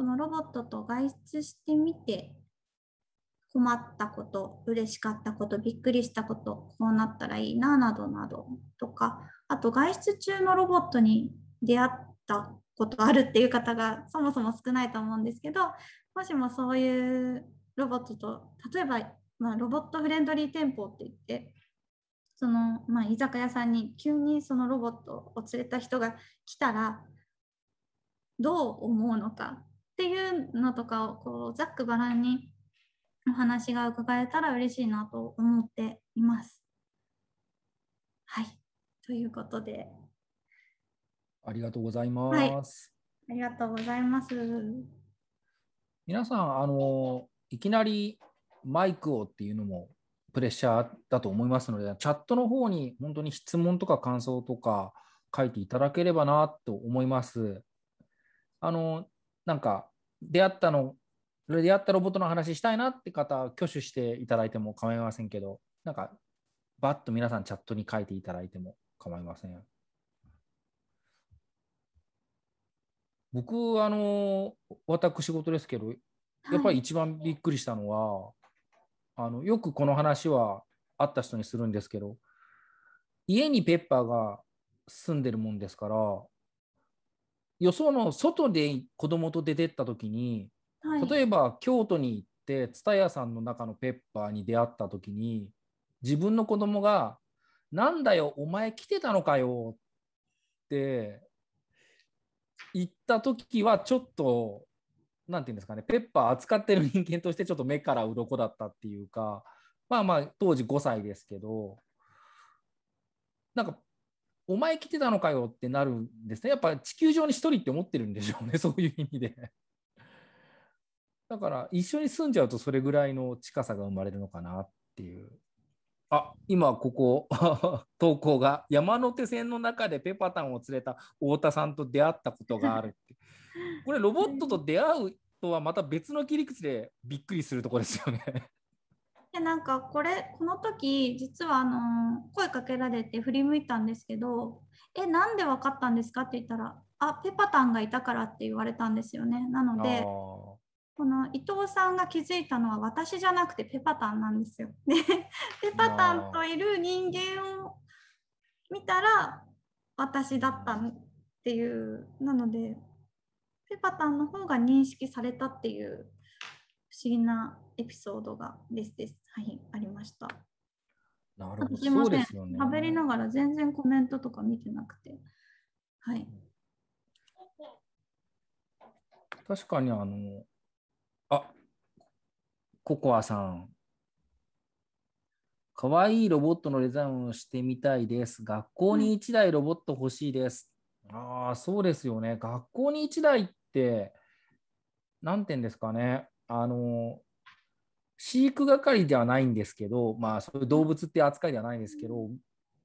そのロボットと外出してみて困ったこと、嬉しかったこと、びっくりしたこと、こうなったらいいな、などなどとか、あと外出中のロボットに出会ったことあるっていう方がそもそも少ないと思うんですけど、もしもそういうロボットと、例えば、まあ、ロボットフレンドリー店舗って言って、その、まあ、居酒屋さんに急にそのロボットを連れた人が来たら、どう思うのかっていうのとかをこうざっくばらんにお話が伺えたら嬉しいなと思っています。はい、ということで。ありがとうございます。はい、ありがとうございます。皆さん、あのいきなりマイクをっていうのもプレッシャーだと思いますので、チャットの方に本当に質問とか感想とか書いていただければなと思います。あのなんか出会ったの、出会ったロボットの話したいなって方、挙手していただいても構いませんけど、なんか、バッと皆さんチャットに書いていただいても構いません。僕、あの、私事ですけど、やっぱり一番びっくりしたのは、はい、あのよくこの話は会った人にするんですけど、家にペッパーが住んでるもんですから、予想の外で子供と出てった時に、はい、例えば京都に行って蔦屋さんの中のペッパーに出会った時に自分の子供が「なんだよお前来てたのかよ」って言った時はちょっと何て言うんですかねペッパー扱ってる人間としてちょっと目から鱗だったっていうかまあまあ当時5歳ですけどなんかお前来てたのかよってなるんですね。やっぱ地球上に1人って思ってるんでしょうね、そういう意味で。だから一緒に住んじゃうとそれぐらいの近さが生まれるのかなっていう。あ今ここ 投稿が山手線の中でペパタンを連れた太田さんと出会ったことがあるって。これロボットと出会うとはまた別の切り口でびっくりするとこですよねでなんかこれこの時実はあの声かけられて振り向いたんですけど「えなんで分かったんですか?」って言ったら「あペパタンがいたから」って言われたんですよね。なのでこの伊藤さんが気づいたのは私じゃなくてペパタンなんですよ。で ペパタンといる人間を見たら私だったっていうなのでペパタンの方が認識されたっていう不思議なエピソードがですです。はい、ありました。なるほど。すいません。喋、ね、りながら全然コメントとか見てなくて。はい。確かにあの、あココアさん。かわいいロボットのデザインをしてみたいです。学校に1台ロボット欲しいです。うん、ああ、そうですよね。学校に1台って、なんていうんですかね。あの、飼育係ではないんですけど、まあ、そういう動物って扱いではないんですけど、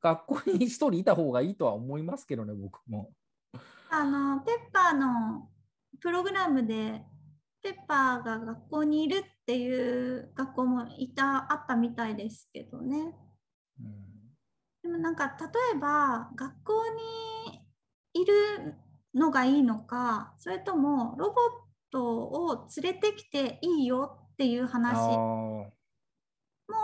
学校に一人いた方がいいとは思いますけどね、僕も。あのペッパーのプログラムでペッパーが学校にいるっていう学校もいたあったみたいですけどね。うん、でもなんか例えば学校にいるのがいいのかそれともロボットを連れてきていいよっていう話も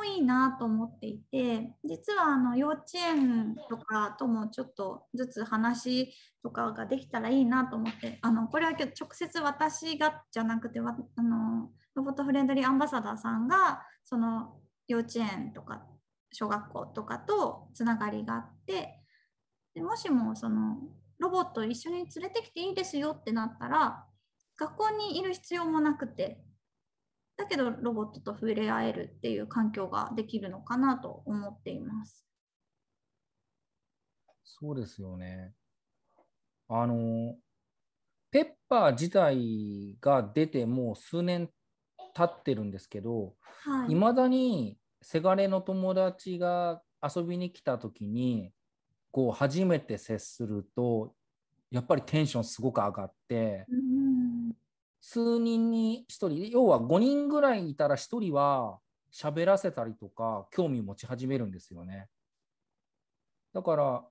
いいなと思っていて実はあの幼稚園とかともちょっとずつ話とかができたらいいなと思ってあのこれは直接私がじゃなくてあのロボットフレンドリーアンバサダーさんがその幼稚園とか小学校とかとつながりがあってでもしもそのロボット一緒に連れてきていいですよってなったら学校にいる必要もなくてだけどロボットと触れ合えるっていう環境ができるのかなと思っています。そうですよね。あのペッパー自体が出てもう数年経ってるんですけど、はいまだにせがれの友達が遊びに来た時にこう初めて接するとやっぱりテンションすごく上がって、うん、数人に1人要は5人ぐらいいたら1人は喋らせたりとか興味持ち始めるんですよね。だから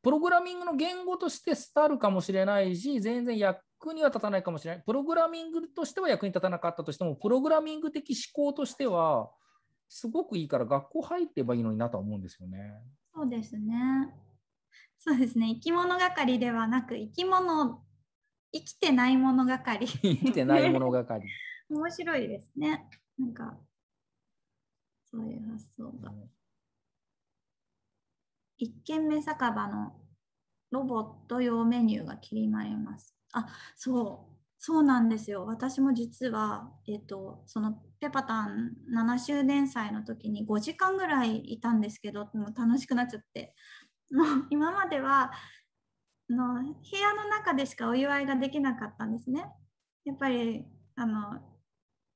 プログラミングの言語として伝わるかもしれないし全然役には立たないかもしれないプログラミングとしては役に立たなかったとしてもプログラミング的思考としてはすごくいいから学校入ってばいいのになとは思うんですよね。そうですね。そうですね。生き物係ではなく生き物生きてない物語生きてない物語 面白いですねなんかそういう発想が、うん、一軒目酒場のロボット用メニューが気になりますあそうそうなんですよ私も実は、えっ、と、そのペパタン7周年祭の時に5時間ぐらいいたんですけどもう楽しくなっちゃってもう今まではの部屋の中でしかお祝いができなかったんですね。やっぱりあの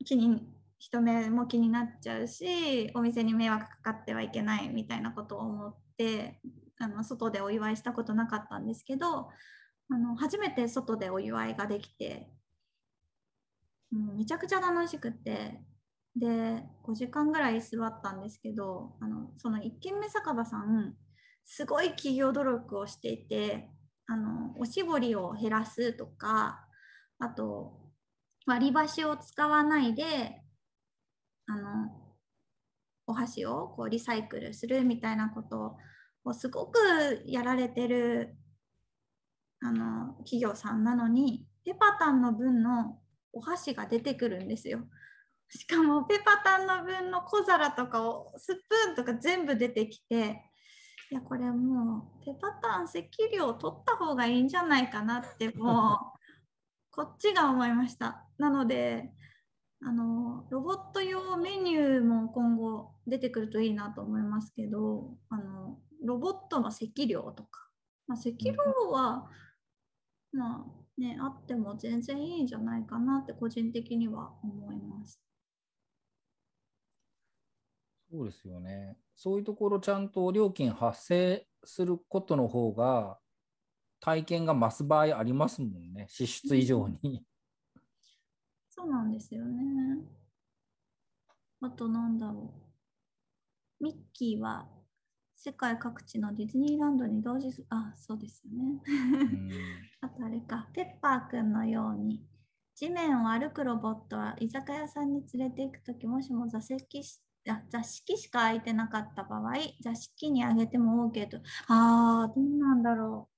気に人目も気になっちゃうしお店に迷惑かかってはいけないみたいなことを思ってあの外でお祝いしたことなかったんですけどあの初めて外でお祝いができてうん、めちゃくちゃ楽しくてで5時間ぐらい座ったんですけどあのその1軒目酒場さんすごい企業努力をしていてあのおしぼりを減らすとかあと割り箸を使わないであのお箸をこうリサイクルするみたいなことをすごくやられてるあの企業さんなのにペパタンの分のお箸が出てくるんですよ。しかもペパタンの分の小皿とかをスプーンとか全部出てきていやこれもうペパタン席量取った方がいいんじゃないかなって もうこっちが思いましたなのであのロボット用メニューも今後出てくるといいなと思いますけどあのロボットの席量とか、まあ、席量は、うん、まあねあっても全然いいんじゃないかなって個人的には思いますそうですよねそういうところちゃんと料金発生することの方が体験が増す場合ありますもんね支出以上に。そうなんですよね。あとなんだろう。ミッキーは世界各地のディズニーランドに同時あそうですよね。あとあれかペッパーくんのように地面を歩くロボットは居酒屋さんに連れて行く時もしも座席座敷しか空いてなかった場合、座敷にあげても OK と。ああ、どうなんだろ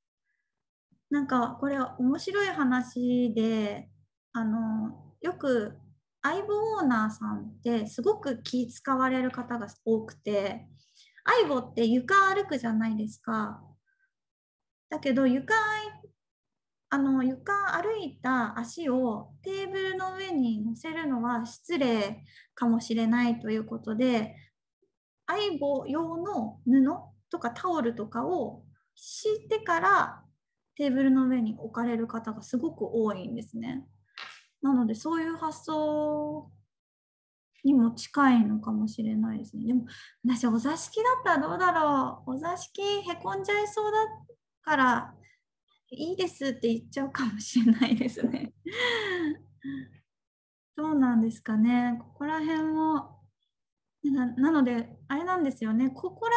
う。なんかこれ面白い話で、あのよく相棒オーナーさんってすごく気使われる方が多くて、相棒って床歩くじゃないですか。だけど床あの床歩いた足をテーブルの上に乗せるのは失礼かもしれないということで相棒用の布とかタオルとかを敷いてからテーブルの上に置かれる方がすごく多いんですね。なのでそういう発想にも近いのかもしれないですね。でも私お座敷だったらどうだろうお座敷へこんじゃいそうだからいいですって言っちゃうかもしれないですね。どうなんですかね。ここら辺もななのであれなんですよね。ここら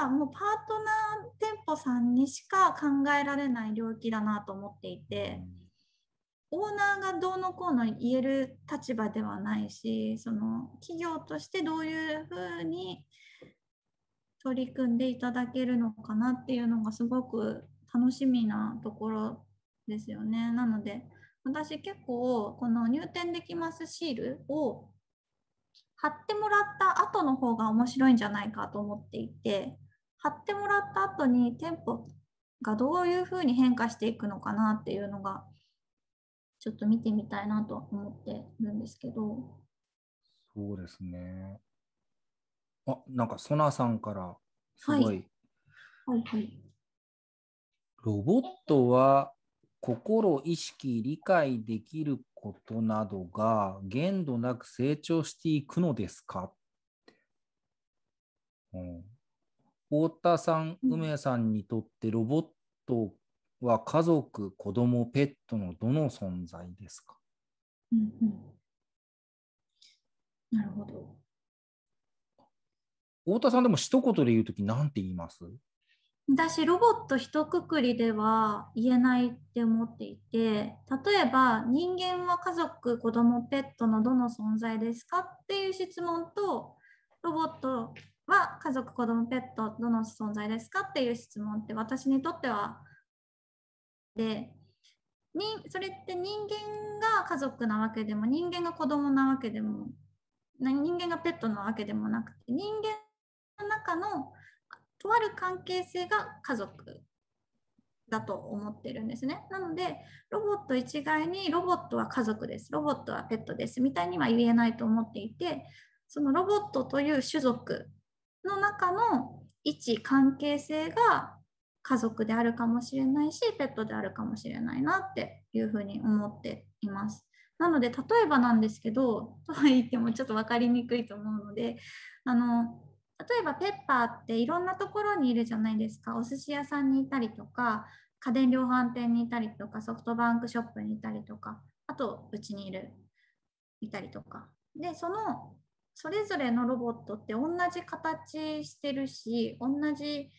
辺はもうパートナー店舗さんにしか考えられない領域だなと思っていて。オーナーがどうのこうの言える立場ではないしその企業としてどういうふうに取り組んでいただけるのかなっていうのがすごく楽しみなところですよね。なので私結構この入店できますシールを貼ってもらった後の方が面白いんじゃないかと思っていて貼ってもらった後に店舗がどういうふうに変化していくのかなっていうのがちょっと見てみたいなと思ってるんですけどそうですねあなんかソナさんからすごい、はい、はいはいロボットは心、意識、理解できることなどが限度なく成長していくのですかうん、太田さん、梅さんにとってロボットは家族、子供、ペットのどの存在ですか、うんうん、なるほど。太田さんでも一言で言うとき何て言います私ロボット一括りでは言えないって思っていて例えば人間は家族子供ペットのどの存在ですかっていう質問とロボットは家族子供ペットどの存在ですかっていう質問って私にとってはでにそれって人間が家族なわけでも人間が子供なわけでも人間がペットなわけでもなくて人間の中のとある関係性が家族だと思ってるんですね。なのでロボット一概にロボットは家族ですロボットはペットですみたいには言えないと思っていてそのロボットという種族の中の位置、関係性が家族であるかもしれないしペットであるかもしれないなっていうふうに思っています。なので例えばなんですけどとは言ってもちょっと分かりにくいと思うのであの例えばペッパーっていろんなところにいるじゃないですかお寿司屋さんにいたりとか家電量販店にいたりとかソフトバンクショップにいたりとかあとうちにいるいたりとかでそのそれぞれのロボットって同じ形してるし同じ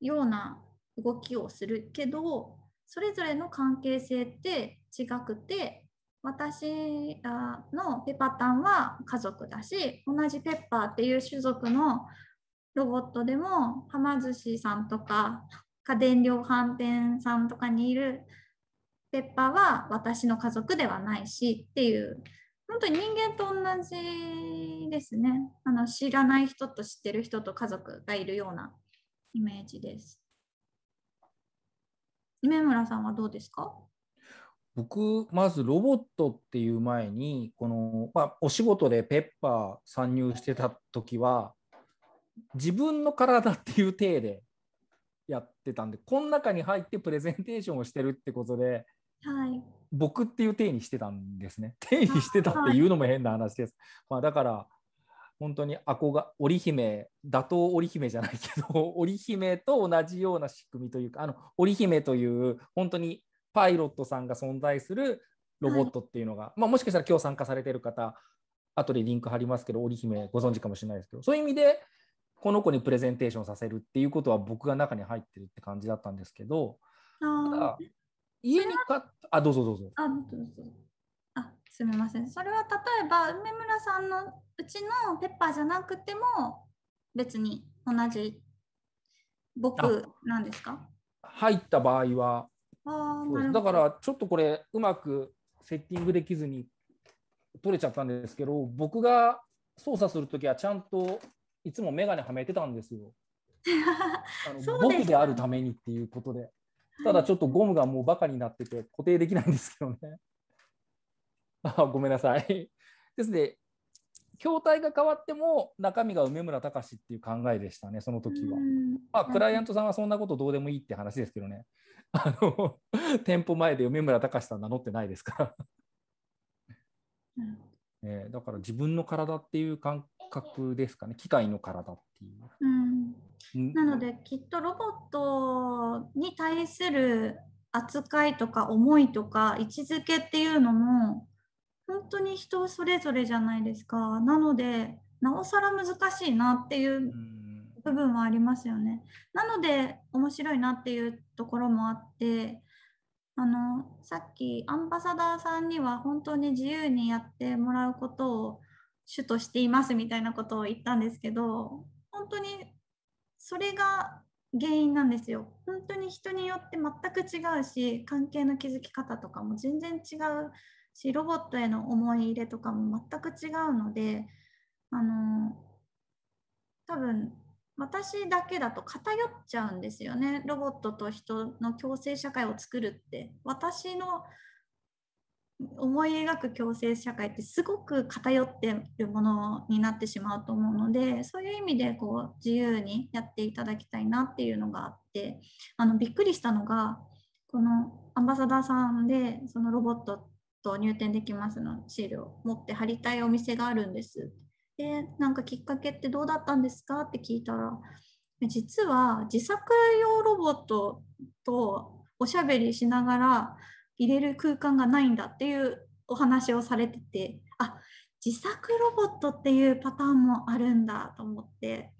ような動きをするけどそれぞれの関係性って違くて私のペパタンは家族だし同じペッパーっていう種族のロボットでもはま寿司さんとか家電量販店さんとかにいるペッパーは私の家族ではないしっていう本当に人間と同じですねあの知らない人と知ってる人と家族がいるようなイメージです。梅村さんはどうですか僕、まずロボットっていう前に、この、まあ、お仕事でペッパー参入してた時は、自分の体っていう体でやってたんで、この中に入ってプレゼンテーションをしてるってことで、はい、僕っていう体にしてたんですね。定にしてたっていうのも変な話です。はい、まあ、だから、本当に憧織姫、打倒織姫じゃないけど、織姫と同じような仕組みというか、あの織姫という、本当にパイロットさんが存在するロボットっていうのが、はい、まあ、もしかしたら今日参加されてる方後でリンク貼りますけど織姫ご存知かもしれないですけどそういう意味でこの子にプレゼンテーションさせるっていうことは僕が中に入ってるって感じだったんですけど家に買っあどうぞどうぞ。あどうぞあすみませんそれは例えば梅村さんのうちのペッパーじゃなくても別に同じ僕なんですか入った場合はだからちょっとこれうまくセッティングできずに取れちゃったんですけど僕が操作する時はちゃんといつも眼鏡はめてたんですよ です僕であるためにっていうことでただちょっとゴムがもうバカになってて固定できないんですけどねあごめんなさいですね筐体が変わっても中身が梅村隆っていう考えでしたね、その時は。まあ、クライアントさんはそんなことどうでもいいって話ですけどね、あの店舗前で梅村隆さん名乗ってないですから。えー、だから自分の体っていう感覚ですかね、機械の体っていう。うん、なので、きっとロボットに対する扱いとか思いとか位置づけっていうのも本当に人それぞれじゃないですかなのでなおさら難しいなっていう部分はありますよねなので面白いなっていうところもあってあのさっきアンバサダーさんには本当に自由にやってもらうことを主としていますみたいなことを言ったんですけど本当にそれが原因なんですよ本当に人によって全く違うし関係の築き方とかも全然違うしロボットへの思い入れとかも全く違うのであの多分私だけだと偏っちゃうんですよねロボットと人の共生社会を作るって私の思い描く共生社会ってすごく偏ってるものになってしまうと思うのでそういう意味でこう自由にやっていただきたいなっていうのがあってあのびっくりしたのがこのアンバサダーさんでそのロボットと入店できますのシールを持って貼りたいお店があるんです。で、なんかきっかけってどうだったんですかって聞いたら、実は自作用ロボットとおしゃべりしながら入れる空間がないんだっていうお話をされてて、あ自作ロボットっていうパターンもあるんだと思って、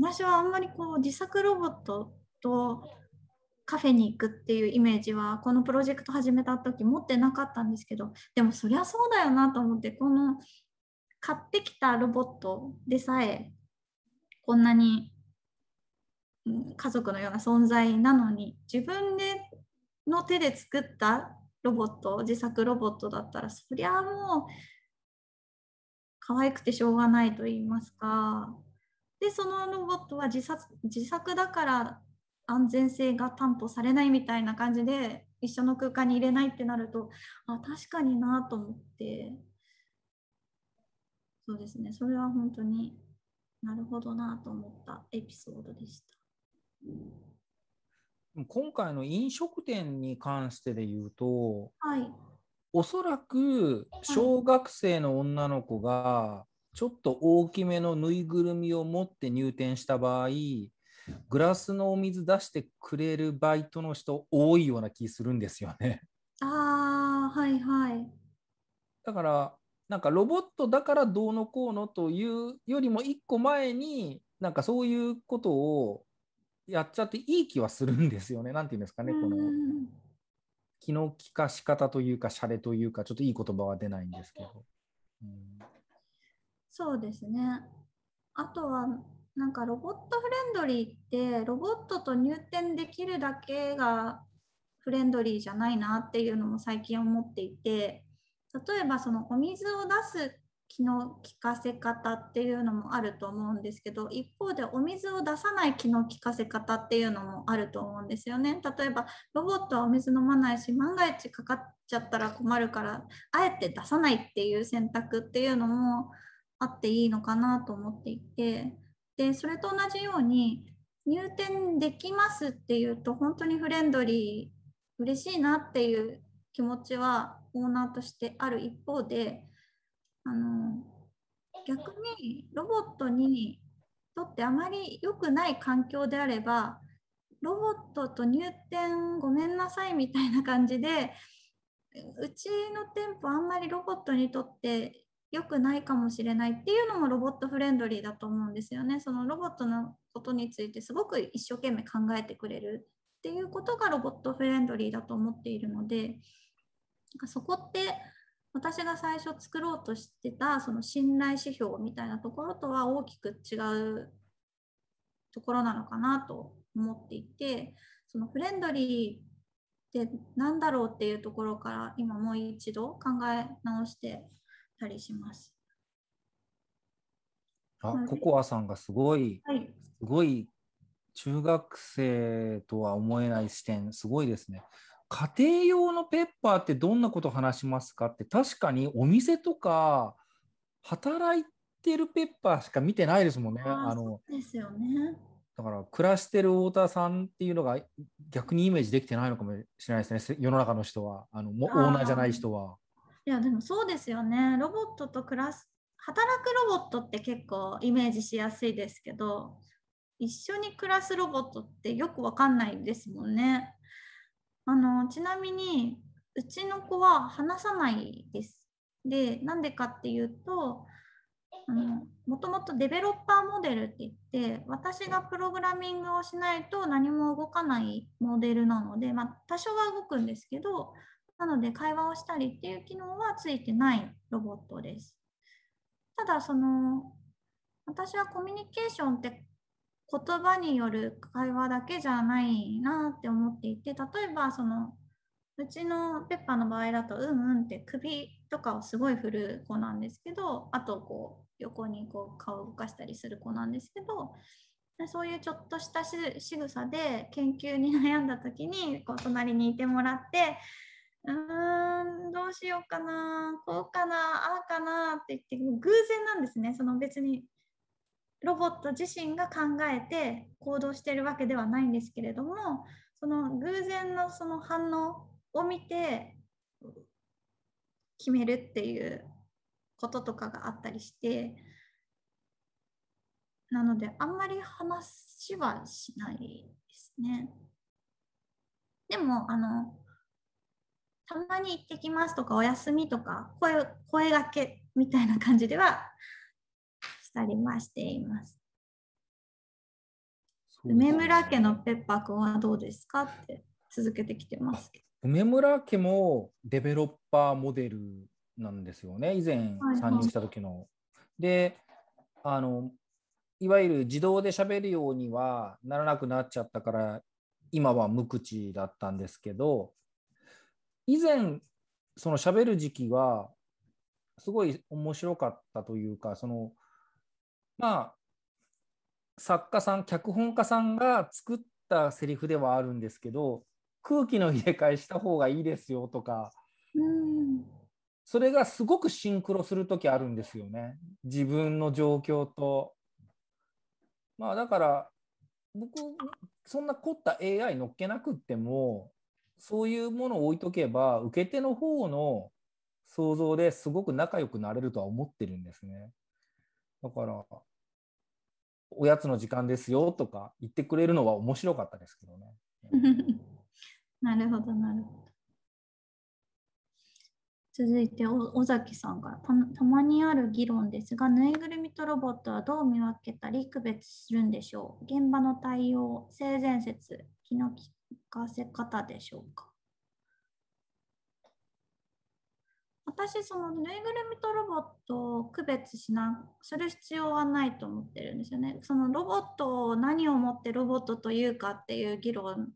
私はあんまりこう自作ロボットとカフェに行くっていうイメージはこのプロジェクト始めた時持ってなかったんですけどでもそりゃそうだよなと思ってこの買ってきたロボットでさえこんなに家族のような存在なのに自分での手で作ったロボット自作ロボットだったらそりゃもう可愛くてしょうがないと言いますかでそのロボットは自作自作だから安全性が担保されないみたいな感じで一緒の空間に入れないってなるとあ確かになと思ってそうですねそれは本当になるほどなと思ったエピソードでした。今回の飲食店に関してで言うと、はい、おそらく小学生の女の子がちょっと大きめのぬいぐるみを持って入店した場合、グラスのお水出してくれるバイトの人多いような気するんですよね。あはいはい。だからなんかロボットだからどうのこうのというよりも一個前になんかそういうことをやっちゃっていい気はするんですよね。なんていうんですかね、この気の利かし方というか、洒落というか、ちょっといい言葉は出ないんですけど。うん、そうですね。あとはなんかロボットフレンドリーってロボットと入店できるだけがフレンドリーじゃないなっていうのも最近思っていて例えばそのお水を出す気の利かせ方っていうのもあると思うんですけど一方でお水を出さない気の利かせ方っていうのもあると思うんですよね例えばロボットはお水飲まないし万が一かかっちゃったら困るからあえて出さないっていう選択っていうのもあっていいのかなと思っていてでそれと同じように入店できますっていうと本当にフレンドリー嬉しいなっていう気持ちはオーナーとしてある一方であの逆にロボットにとってあまり良くない環境であればロボットと入店ごめんなさいみたいな感じでうちの店舗あんまりロボットにとって良くないかもしれないっていうのもロボットフレンドリーだと思うんですよね。そのロボットのことについてすごく一生懸命考えてくれるっていうことがロボットフレンドリーだと思っているのでそこって私が最初作ろうとしてたその信頼指標みたいなところとは大きく違うところなのかなと思っていてそのフレンドリーって何だろうっていうところから今もう一度考え直してたりします。あ、ココアさんがすごい、はい、すごい中学生とは思えない視点、すごいですね。家庭用のペッパーってどんなこと話しますかって確かにお店とか働いてるペッパーしか見てないですもんね。あのですよねだから暮らしてる太田さんっていうのが逆にイメージできてないのかもしれないですね世の中の人はあのオーナーじゃない人は。いやでもそうですよねロボットと暮らす働くロボットって結構イメージしやすいですけど一緒に暮らすロボットってよくわかんないですもんねあのちなみにうちの子は話さないですでなんでかっていうとあのもともとデベロッパーモデルって言って私がプログラミングをしないと何も動かないモデルなので、まあ、多少は動くんですけどなので会話をしたりっていう機能はついてないロボットです。ただその私はコミュニケーションって言葉による会話だけじゃないなって思っていて例えばそのうちのペッパーの場合だとうんうんって首とかをすごい振る子なんですけどあとこう横にこう顔を動かしたりする子なんですけどそういうちょっとした仕草で研究に悩んだ時にこう隣にいてもらってうーんどうしようかなこうかなああかなって言って偶然なんですねその別にロボット自身が考えて行動してるわけではないんですけれどもその偶然のその反応を見て決めるっていうこととかがあったりしてなのであんまり話はしないですね。でもあのたまに行ってきますとかお休みとか声声がけみたいな感じではしたりはしています。梅村家のペッパー君はどうですかって続けてきてますけど梅村家もデベロッパーモデルなんですよね以前参入した時の。はい、であのいわゆる自動で喋るようにはならなくなっちゃったから今は無口だったんですけど以前その喋る時期はすごい面白かったというかそのまあ作家さん脚本家さんが作ったセリフではあるんですけど空気の入れ替えした方がいいですよとか、うん、それがすごくシンクロする時あるんですよね自分の状況と。まあだから僕そんな凝った AI 乗っけなくってもそういうものを置いとけば受け手の方の想像ですごく仲良くなれるとは思ってるんですね。だからおやつの時間ですよとか言ってくれるのは面白かったですけどね。なるほどなるほど。続いて尾崎さんがたまにある議論ですがぬいぐるみとロボットはどう見分けたり区別するんでしょう現場の対応性善説気の利かせ方でしょうか私そのぬいぐるみとロボットを区別しなする必要はないと思ってるんですよね。そのロボットを何をもってロボットというかっていう議論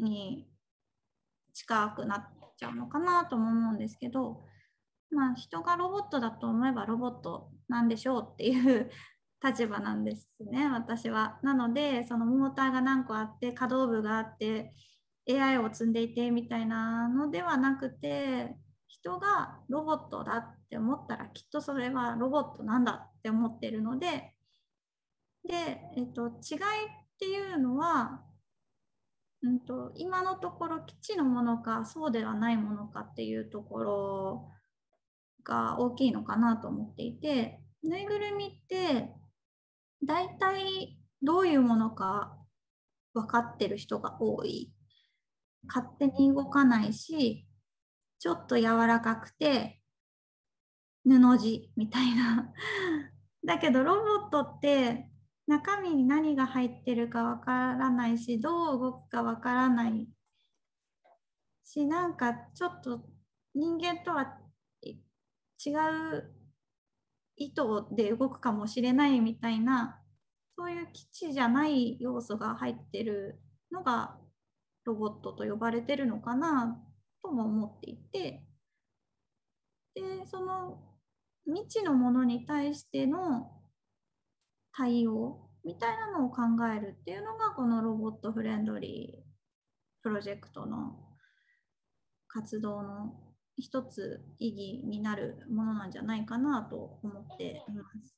に近くなっちゃうのかなとも思うんですけど、まあ、人がロボットだと思えばロボットなんでしょうっていう立場なんですね私は。なのでそのモーターが何個あって可動部があって AI を積んでいてみたいなのではなくて人がロボットだって思ったらきっとそれはロボットなんだって思ってるのでで、えっと、違いっていうのは、うんと、今のところ基地のものかそうではないものかっていうところが大きいのかなと思っていてぬいぐるみって大体どういうものか分かってる人が多い勝手に動かないしちょっと柔らかくて布地みたいな だけどロボットって中身に何が入ってるかわからないしどう動くかわからないしなんかちょっと人間とは違う意図で動くかもしれないみたいなそういう基地じゃない要素が入ってるのがロボットと呼ばれてるのかなとも思っていてでその未知のものに対しての対応みたいなのを考えるっていうのがこのロボットフレンドリープロジェクトの活動の一つ意義になるものなんじゃないかなと思っています。